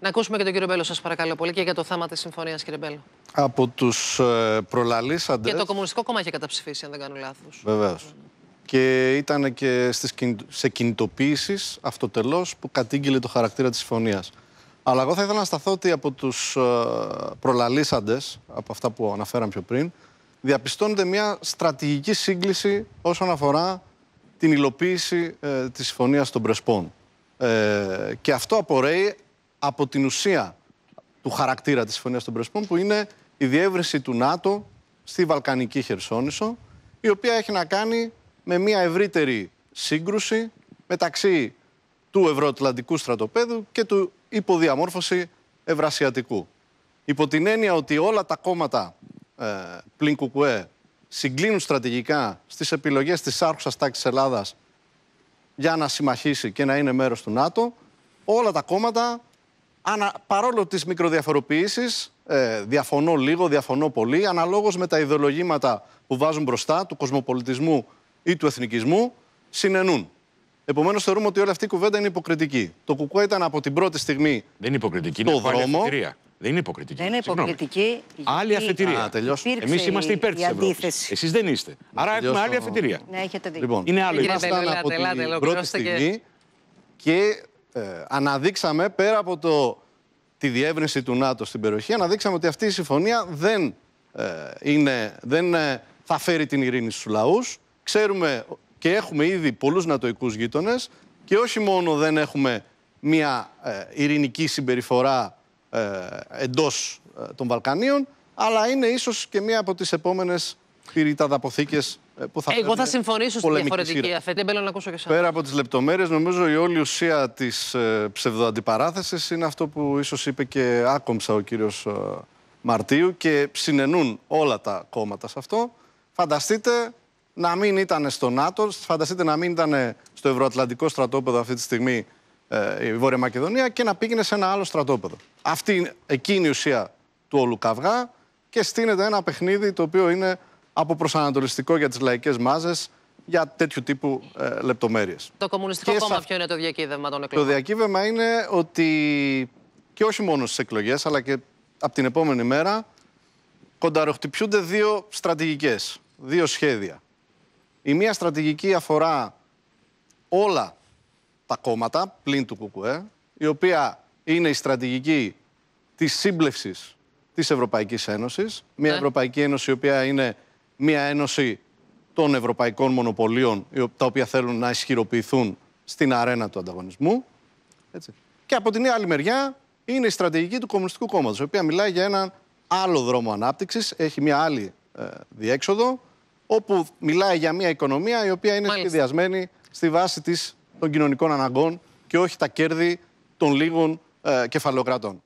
Να ακούσουμε και τον κύριο Μπέλο, σας παρακαλώ πολύ, και για το θέμα της συμφωνίας, κύριε Μπέλο. Από τους ε, προλαλήσαντε. Και το Κομμουνιστικό Κόμμα είχε καταψηφίσει, αν δεν κάνω λάθος. Βεβαίως. Και ήταν και στις, σε κινητοποιήσει αυτοτελώς που κατήγγειλε το χαρακτήρα της συμφωνίας. Αλλά εγώ θα ήθελα να σταθώ ότι από τους ε, προλαλήσαντε, από αυτά που αναφέραμε πιο πριν, διαπιστώνεται μια στρατηγική σύγκληση όσον αφορά την υλοποίηση ε, της των Πρεσπών. Ε, και αυτό απορρέει από την ουσία του χαρακτήρα της Συμφωνίας των Πρεσπών που είναι η διεύρυνση του ΝΑΤΟ στη Βαλκανική Χερσόνησο η οποία έχει να κάνει με μια ευρύτερη σύγκρουση μεταξύ του Ευρωατλαντικού στρατοπέδου και του υποδιαμόρφωση Ευρασιατικού. Υπό την έννοια ότι όλα τα κόμματα ε, πλην κουκουέ συγκλίνουν στρατηγικά στις επιλογές της άρχουσας τάξης Ελλάδας για να συμμαχήσει και να είναι μέρος του ΝΑΤΟ, όλα τα κόμματα ανα, παρόλο τις μικροδιαφοροποίησεις, ε, διαφωνώ λίγο, διαφωνώ πολύ, αναλόγως με τα ιδεολογήματα που βάζουν μπροστά, του κοσμοπολιτισμού ή του εθνικισμού, συνενούν. Επομένως, θεωρούμε ότι όλη αυτή η κουβέντα είναι υποκριτική. Το κουκουέ ήταν από την πρώτη στιγμή. Δεν είναι υποκριτική, το είναι δρόμο. Δεν είναι υποκριτική. Δεν είναι υποκριτική. Άλλη αφετηρία. Εμείς είμαστε υπέρ της Ευρώπη. Εσείς δεν είστε. Άρα έχουμε άλλη αφετηρία. Ναι, έχετε δίκιο. Λοιπόν, είναι άλλο. Ήμασταν από την πρώτη στιγμή και ε, αναδείξαμε πέρα από τη διεύρυνση του ΝΑΤΟ στην περιοχή, αναδείξαμε ότι αυτή η συμφωνία δεν, ε, είναι, δεν ε, θα φέρει την ειρήνη στους λαούς. Ξέρουμε και έχουμε ήδη πολλούς νατοικούς γείτονες και όχι μόνο δεν έχουμε μια ειρηνική συμπεριφορά εντός των Βαλκανίων, αλλά είναι ίσως και μία από τις επόμενες πυρηταδαποθήκες ε, Εγώ θα συμφωνήσω στη διαφορετική αφετή. Μπέλα να ακούσω και εσά. Πέρα από τις λεπτομέρειες, νομίζω η όλη ουσία της ε, ψευδοαντιπαράθεσης είναι αυτό που ίσως είπε και άκομψα ο κύριος ε, Μαρτίου και συνενούν όλα τα κόμματα σε αυτό. Φανταστείτε να μην ήταν στο ΝΑΤΟ, φανταστείτε να μην ήταν στο Ευρωατλαντικό στρατόπεδο αυτή τη στιγμή η Βόρεια Μακεδονία και να πήγαινε σε ένα άλλο στρατόπεδο. Αυτή, εκείνη η ουσία του όλου καυγά και στείνεται ένα παιχνίδι το οποίο είναι από προσανατολιστικό για τις λαϊκές μάζες, για τέτοιου τύπου ε, λεπτομέρειες. Το Κομμουνιστικό Κόμμα, ποιο είναι το διακύβευμα των εκλογών. Το διακύβευμα είναι ότι και όχι μόνο στις εκλογές, αλλά και από την επόμενη μέρα κονταροχτυπιούνται δύο στρατηγικές, δύο σχέδια. Η μία στρατηγική αφορά όλα τα κόμματα, πλην του ΚΚΕ, η οποία είναι η στρατηγική της σύμπλευσης της Ευρωπαϊκής Ένωσης. Μια ναι. Ευρωπαϊκή Ένωση η οποία είναι μια ένωση των ευρωπαϊκών μονοπωλίων, τα οποία θέλουν να ισχυροποιηθούν στην αρένα του ανταγωνισμού. Έτσι. Και από την άλλη μεριά είναι η στρατηγική του Κομμουνιστικού Κόμματος, η οποία μιλάει για έναν άλλο δρόμο ανάπτυξης, έχει μια άλλη ε, διέξοδο, όπου μιλάει για μια οικονομία η οποία είναι σχεδιασμένη στη βάση της, των κοινωνικών αναγκών και όχι τα κέρδη των λίγων ε, κεφαλοκρατών.